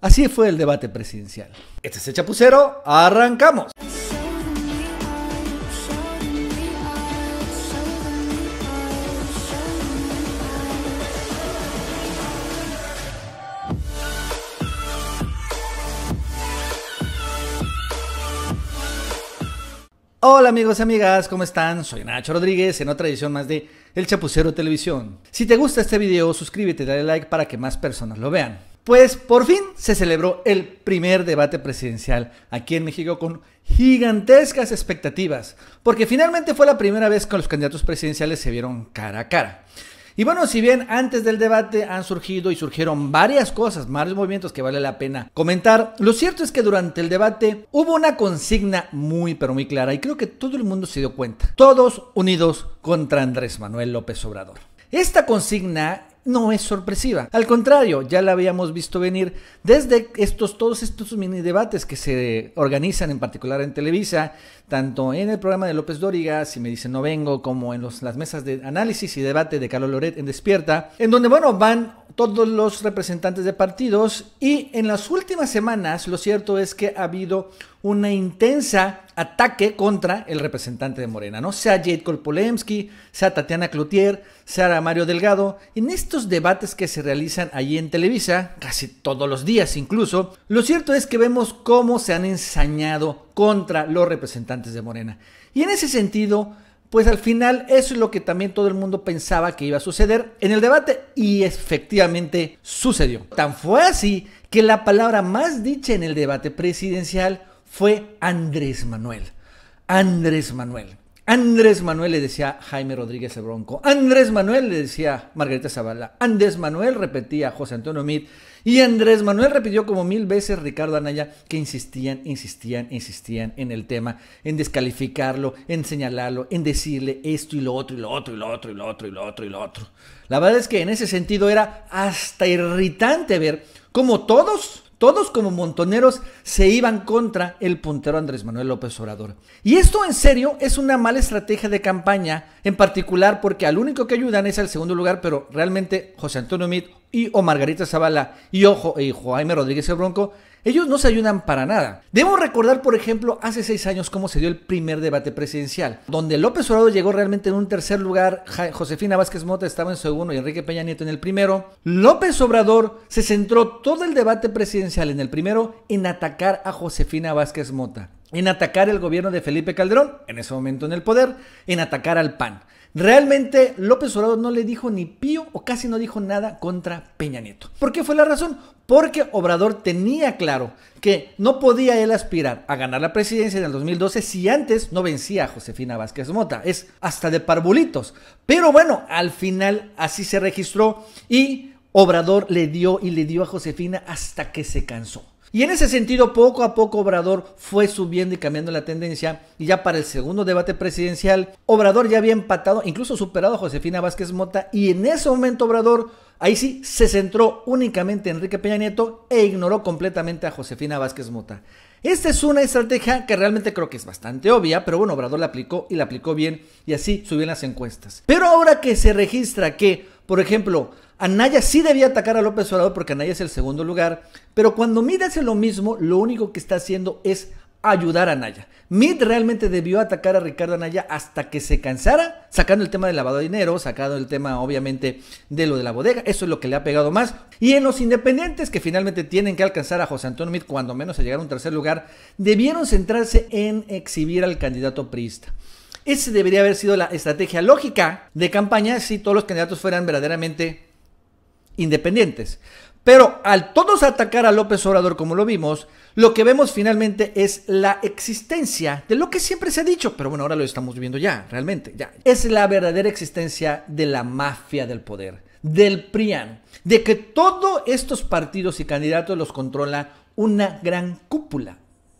Así fue el debate presidencial. Este es el chapucero, arrancamos. Hola amigos y amigas, ¿cómo están? Soy Nacho Rodríguez en otra edición más de El Chapucero Televisión. Si te gusta este video, suscríbete, y dale like para que más personas lo vean. Pues por fin se celebró el primer debate presidencial aquí en México con gigantescas expectativas, porque finalmente fue la primera vez que los candidatos presidenciales se vieron cara a cara. Y bueno, si bien antes del debate han surgido y surgieron varias cosas, varios movimientos que vale la pena comentar, lo cierto es que durante el debate hubo una consigna muy pero muy clara y creo que todo el mundo se dio cuenta. Todos unidos contra Andrés Manuel López Obrador. Esta consigna no es sorpresiva. Al contrario, ya la habíamos visto venir desde estos, todos estos mini debates que se organizan en particular en Televisa, tanto en el programa de López Dóriga, si me dicen no vengo, como en las mesas de análisis y debate de Carlos Loret en Despierta, en donde, bueno, van todos los representantes de partidos y en las últimas semanas lo cierto es que ha habido una intensa ataque contra el representante de Morena, ¿no? Sea Jade Kolpolemsky, sea Tatiana Cloutier, sea Mario Delgado. En estos debates que se realizan allí en Televisa, casi todos los días incluso, lo cierto es que vemos cómo se han ensañado contra los representantes de Morena. Y en ese sentido, pues al final eso es lo que también todo el mundo pensaba que iba a suceder en el debate y efectivamente sucedió. Tan fue así que la palabra más dicha en el debate presidencial fue Andrés Manuel. Andrés Manuel. Andrés Manuel le decía Jaime Rodríguez el Bronco, Andrés Manuel le decía Margarita Zavala, Andrés Manuel repetía José Antonio Mit y Andrés Manuel repitió como mil veces Ricardo Anaya que insistían, insistían, insistían en el tema, en descalificarlo, en señalarlo, en decirle esto y lo otro y lo otro y lo otro y lo otro y lo otro y lo otro. La verdad es que en ese sentido era hasta irritante ver cómo todos todos como montoneros se iban contra el puntero Andrés Manuel López Obrador. Y esto en serio es una mala estrategia de campaña, en particular porque al único que ayudan es al segundo lugar, pero realmente José Antonio Mit y o Margarita Zavala y ojo y Jaime Rodríguez el Bronco, ellos no se ayudan para nada. Debemos recordar, por ejemplo, hace seis años cómo se dio el primer debate presidencial, donde López Obrador llegó realmente en un tercer lugar, Josefina Vázquez Mota estaba en segundo y Enrique Peña Nieto en el primero. López Obrador se centró todo el debate presidencial en el primero en atacar a Josefina Vázquez Mota en atacar el gobierno de Felipe Calderón, en ese momento en el poder, en atacar al PAN. Realmente López Obrador no le dijo ni pío o casi no dijo nada contra Peña Nieto. ¿Por qué fue la razón? Porque Obrador tenía claro que no podía él aspirar a ganar la presidencia en el 2012 si antes no vencía a Josefina Vázquez Mota. Es hasta de parbulitos. Pero bueno, al final así se registró y Obrador le dio y le dio a Josefina hasta que se cansó. Y en ese sentido, poco a poco Obrador fue subiendo y cambiando la tendencia. Y ya para el segundo debate presidencial, Obrador ya había empatado, incluso superado a Josefina Vázquez Mota. Y en ese momento Obrador, ahí sí, se centró únicamente en Enrique Peña Nieto e ignoró completamente a Josefina Vázquez Mota. Esta es una estrategia que realmente creo que es bastante obvia, pero bueno, Obrador la aplicó y la aplicó bien y así subió en las encuestas. Pero ahora que se registra que por ejemplo, Anaya sí debía atacar a López Obrador porque Anaya es el segundo lugar, pero cuando Mid hace lo mismo, lo único que está haciendo es ayudar a Anaya. Mid realmente debió atacar a Ricardo Anaya hasta que se cansara, sacando el tema del lavado de dinero, sacando el tema obviamente de lo de la bodega, eso es lo que le ha pegado más. Y en los independientes que finalmente tienen que alcanzar a José Antonio Mid cuando menos a llegar a un tercer lugar, debieron centrarse en exhibir al candidato priista. Esa debería haber sido la estrategia lógica de campaña si todos los candidatos fueran verdaderamente independientes. Pero al todos atacar a López Obrador como lo vimos, lo que vemos finalmente es la existencia de lo que siempre se ha dicho, pero bueno, ahora lo estamos viendo ya, realmente, ya. Es la verdadera existencia de la mafia del poder, del PRIAN, de que todos estos partidos y candidatos los controla una gran cúpula,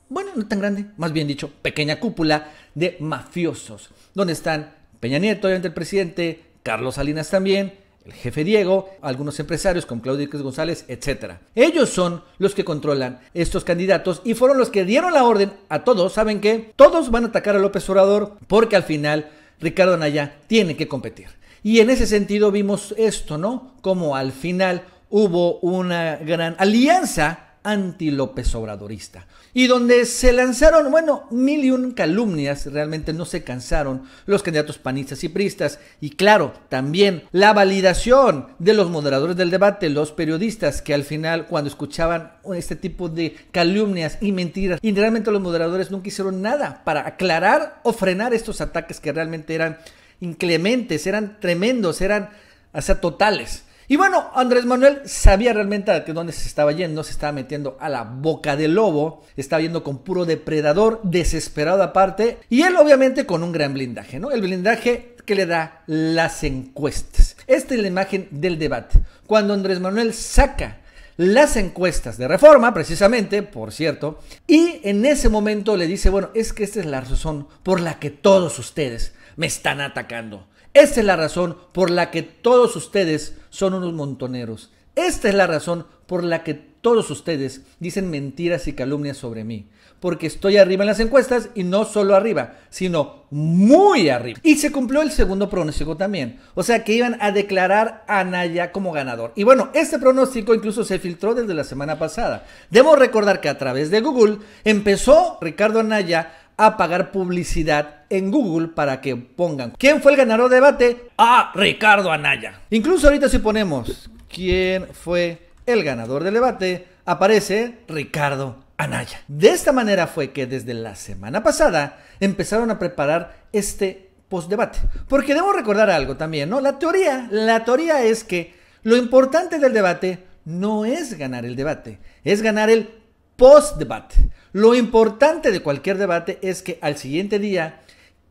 bueno, no tan grande, más bien dicho, pequeña cúpula de mafiosos, donde están Peña Nieto, obviamente el presidente, Carlos Salinas también, el jefe Diego, algunos empresarios como Claudio Díaz González, etc. Ellos son los que controlan estos candidatos y fueron los que dieron la orden a todos, ¿saben que Todos van a atacar a López Obrador porque al final Ricardo Anaya tiene que competir. Y en ese sentido vimos esto, ¿no? Como al final hubo una gran alianza anti-López Obradorista. Y donde se lanzaron, bueno, mil y un calumnias, realmente no se cansaron los candidatos panistas y pristas. Y claro, también la validación de los moderadores del debate, los periodistas, que al final cuando escuchaban este tipo de calumnias y mentiras, y realmente los moderadores nunca hicieron nada para aclarar o frenar estos ataques que realmente eran inclementes, eran tremendos, eran hasta totales. Y bueno, Andrés Manuel sabía realmente a dónde se estaba yendo, se estaba metiendo a la boca del lobo, estaba yendo con puro depredador, desesperado aparte, y él obviamente con un gran blindaje, ¿no? El blindaje que le da las encuestas. Esta es la imagen del debate. Cuando Andrés Manuel saca las encuestas de reforma, precisamente, por cierto, y en ese momento le dice, bueno, es que esta es la razón por la que todos ustedes me están atacando. Esta es la razón por la que todos ustedes son unos montoneros. Esta es la razón por la que todos ustedes dicen mentiras y calumnias sobre mí. Porque estoy arriba en las encuestas y no solo arriba, sino muy arriba. Y se cumplió el segundo pronóstico también. O sea que iban a declarar a Naya como ganador. Y bueno, este pronóstico incluso se filtró desde la semana pasada. Debo recordar que a través de Google empezó Ricardo Anaya a pagar publicidad en Google para que pongan. ¿Quién fue el ganador del debate? A Ricardo Anaya. Incluso ahorita si ponemos quién fue el ganador del debate, aparece Ricardo Anaya. De esta manera fue que desde la semana pasada empezaron a preparar este post-debate. Porque debo recordar algo también, ¿no? La teoría, la teoría es que lo importante del debate no es ganar el debate, es ganar el post-debate. Lo importante de cualquier debate es que al siguiente día,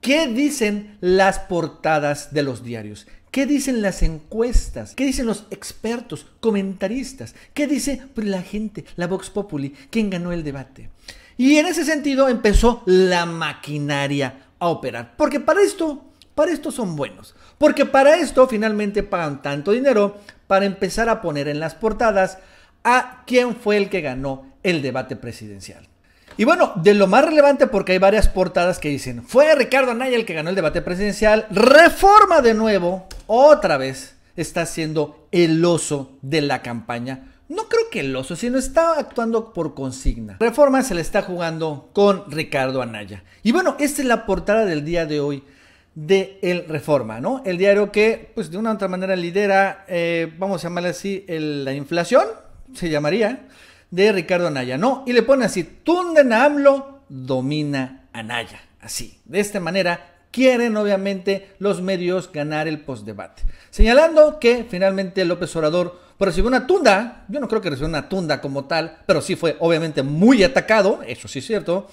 ¿qué dicen las portadas de los diarios? ¿Qué dicen las encuestas? ¿Qué dicen los expertos, comentaristas? ¿Qué dice pues, la gente, la Vox Populi? ¿Quién ganó el debate? Y en ese sentido empezó la maquinaria a operar. Porque para esto, para esto son buenos. Porque para esto finalmente pagan tanto dinero para empezar a poner en las portadas a quién fue el que ganó el debate presidencial. Y bueno, de lo más relevante, porque hay varias portadas que dicen, fue Ricardo Anaya el que ganó el debate presidencial, reforma de nuevo, otra vez, está siendo el oso de la campaña. No creo que el oso, sino está actuando por consigna. Reforma se le está jugando con Ricardo Anaya. Y bueno, esta es la portada del día de hoy de El Reforma, ¿no? El diario que, pues de una u otra manera lidera, eh, vamos a llamarle así, la inflación, se llamaría, de Ricardo Anaya, ¿no? Y le pone así, tunda a AMLO, domina Anaya. Así, de esta manera quieren obviamente los medios ganar el postdebate. Señalando que finalmente López Obrador recibió una tunda, yo no creo que recibió una tunda como tal, pero sí fue obviamente muy atacado, eso sí es cierto.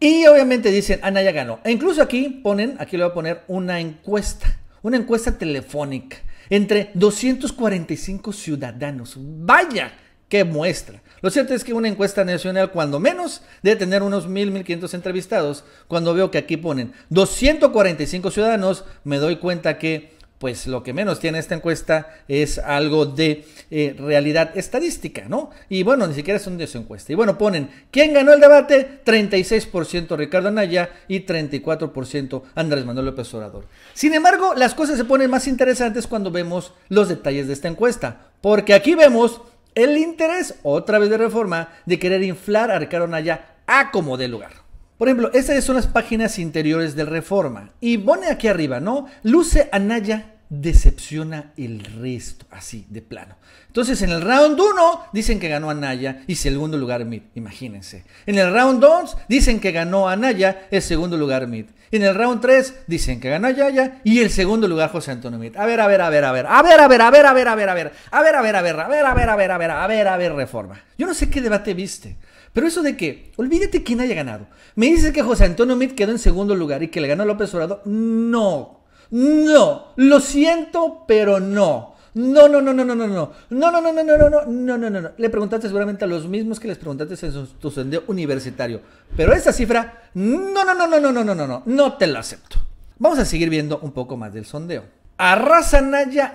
Y obviamente dicen, Anaya ganó. E incluso aquí ponen, aquí le voy a poner una encuesta, una encuesta telefónica entre 245 ciudadanos. Vaya, qué muestra. Lo cierto es que una encuesta nacional, cuando menos, debe tener unos 1.000, 1.500 entrevistados. Cuando veo que aquí ponen 245 ciudadanos, me doy cuenta que pues lo que menos tiene esta encuesta es algo de eh, realidad estadística, ¿no? Y bueno, ni siquiera es un su encuesta. Y bueno, ponen, ¿quién ganó el debate? 36% Ricardo Anaya y 34% Andrés Manuel López Obrador. Sin embargo, las cosas se ponen más interesantes cuando vemos los detalles de esta encuesta, porque aquí vemos el interés, otra vez de reforma, de querer inflar a Ricardo Naya a como de lugar. Por ejemplo, estas son las páginas interiores de Reforma. Y pone aquí arriba, ¿no? Luce Anaya decepciona el resto, así, de plano. Entonces, en el round 1 dicen que ganó a Naya y segundo lugar Mid, imagínense. En el round 2 dicen que ganó a Naya el segundo lugar Mid. En el round 3 dicen que ganó a Yaya y el segundo lugar José Antonio Mid. A ver, a ver, a ver, a ver, a ver, a ver, a ver, a ver, a ver, a ver, a ver, a ver, a ver, a ver, a ver, a ver, a ver, a ver, a ver, reforma. Yo no sé qué debate viste. Pero eso de que, olvídate quién haya ganado. Me dices que José Antonio Mid quedó en segundo lugar y que le ganó López Obrador. No, no, lo siento, pero no. No, no, no, no, no, no, no. No, no, no, no, no, no, no, no, no, no, Le preguntaste seguramente a los mismos que les preguntaste en tu sondeo universitario. Pero esa cifra, no, no, no, no, no, no, no, no, no. No te la acepto. Vamos a seguir viendo un poco más del sondeo. Arrasa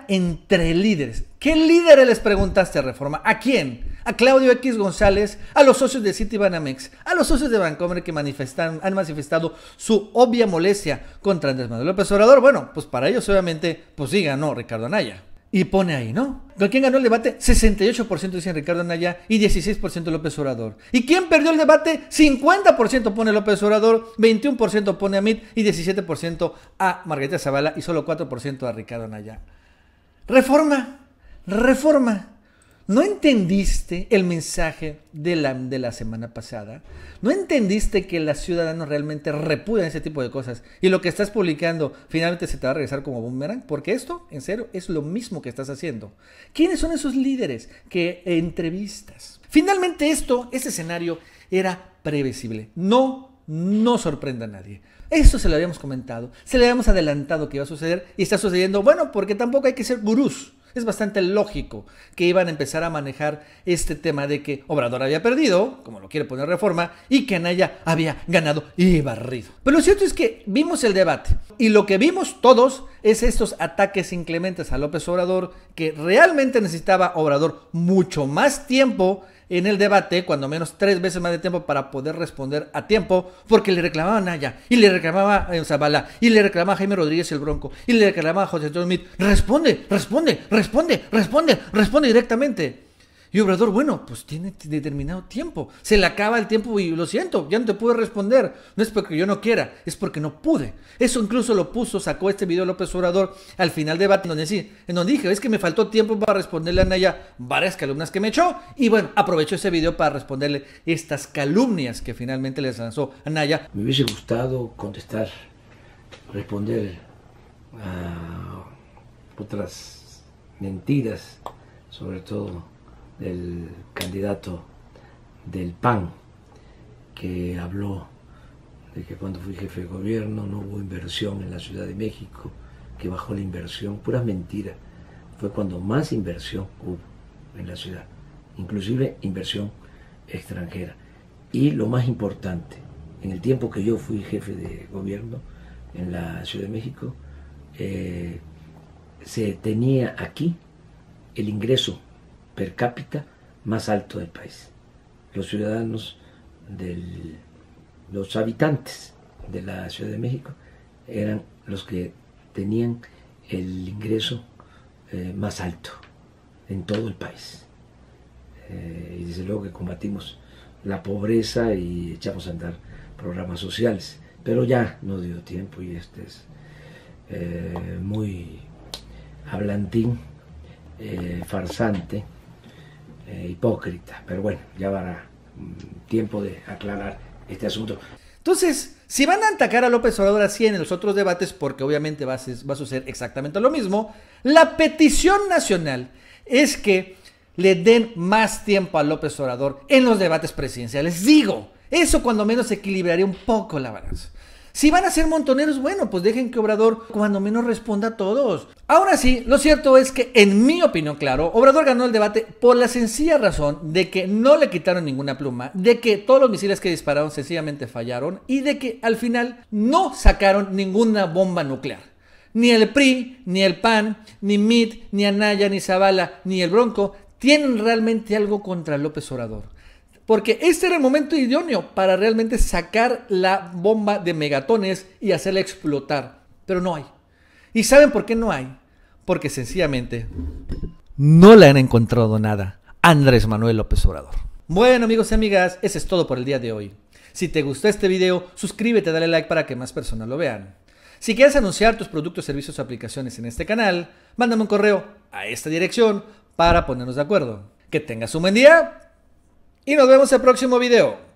entre líderes. ¿Qué líderes les preguntaste, a Reforma? ¿A quién? a Claudio X González, a los socios de Citibanamex, a los socios de Bancomer que han manifestado su obvia molestia contra Andrés Manuel López Obrador. Bueno, pues para ellos obviamente, pues sí no Ricardo Anaya. Y pone ahí, ¿no? ¿Con quién ganó el debate? 68% dicen Ricardo Anaya y 16% López Obrador. ¿Y quién perdió el debate? 50% pone López Obrador, 21% pone a Mit y 17% a Margarita Zavala y solo 4% a Ricardo Anaya. Reforma, reforma. ¿No entendiste el mensaje de la, semana pasada? ¿No entendiste que los ciudadanos realmente repudian ese tipo de cosas? Y lo que estás publicando finalmente se te va a regresar como boomerang, porque esto, en serio, es lo mismo que estás haciendo. ¿Quiénes son esos líderes que entrevistas? Finalmente esto, este escenario, era previsible. No, no sorprenda a nadie. Eso se lo habíamos comentado, se lo habíamos adelantado que iba a suceder y está sucediendo. Bueno, porque tampoco hay que ser gurús es bastante lógico que iban a empezar a manejar este tema de que Obrador había perdido, como lo quiere poner reforma, y que Anaya había ganado y barrido. Pero lo cierto es que vimos el debate y lo que vimos todos es estos ataques inclementes a López Obrador que realmente necesitaba Obrador mucho más tiempo en el debate, cuando menos tres veces más de tiempo para poder responder a tiempo, porque le reclamaba Naya, y le reclamaba eh, Zabala y le reclamaba Jaime Rodríguez el Bronco, y le reclamaba José John Smith. Responde, responde, responde, responde, responde directamente. Y Obrador, bueno, pues tiene determinado tiempo. Se le acaba el tiempo y lo siento, ya no te pude responder. No es porque yo no quiera, es porque no pude. Eso incluso lo puso, sacó este video López Obrador al final de debate, en donde, dije, es que me faltó tiempo para responderle a Naya varias calumnias que me echó. Y bueno, aprovecho ese video para responderle estas calumnias que finalmente les lanzó a Naya. Me hubiese gustado contestar, responder a otras mentiras, sobre todo del candidato del PAN, que habló de que cuando fui jefe de gobierno no hubo inversión en la Ciudad de México, que bajó la inversión, puras mentiras. Fue cuando más inversión hubo en la ciudad, inclusive inversión extranjera. Y lo más importante, en el tiempo que yo fui jefe de gobierno en la Ciudad de México, eh, se tenía aquí el ingreso per cápita más alto del país. Los ciudadanos, del, los habitantes de la Ciudad de México eran los que tenían el ingreso eh, más alto en todo el país. Eh, y desde luego que combatimos la pobreza y echamos a andar programas sociales. Pero ya no dio tiempo y este es eh, muy hablantín, farsante. Eh, hipócrita, Pero bueno, ya va mm, tiempo de aclarar este asunto. Entonces, si van a atacar a López Obrador así en los otros debates, porque obviamente va a, va a suceder exactamente lo mismo, la petición nacional es que le den más tiempo a López Obrador en los debates presidenciales. Digo, eso cuando menos equilibraría un poco la balanza. Si van a ser montoneros, bueno, pues dejen que Obrador cuando menos responda a todos. Ahora sí, lo cierto es que, en mi opinión, claro, Obrador ganó el debate por la sencilla razón de que no le quitaron ninguna pluma, de que todos los misiles que dispararon sencillamente fallaron y de que al final no sacaron ninguna bomba nuclear. Ni el PRI, ni el PAN, ni MIT, ni Anaya, ni Zavala, ni el Bronco tienen realmente algo contra López Obrador. Porque este era el momento idóneo para realmente sacar la bomba de megatones y hacerla explotar. Pero no hay. ¿Y saben por qué no hay? Porque sencillamente no le han encontrado nada Andrés Manuel López Obrador. Bueno amigos y amigas, eso es todo por el día de hoy. Si te gustó este video, suscríbete, dale like para que más personas lo vean. Si quieres anunciar tus productos, servicios o aplicaciones en este canal, mándame un correo a esta dirección para ponernos de acuerdo. Que tengas un buen día. Y nos vemos el próximo video.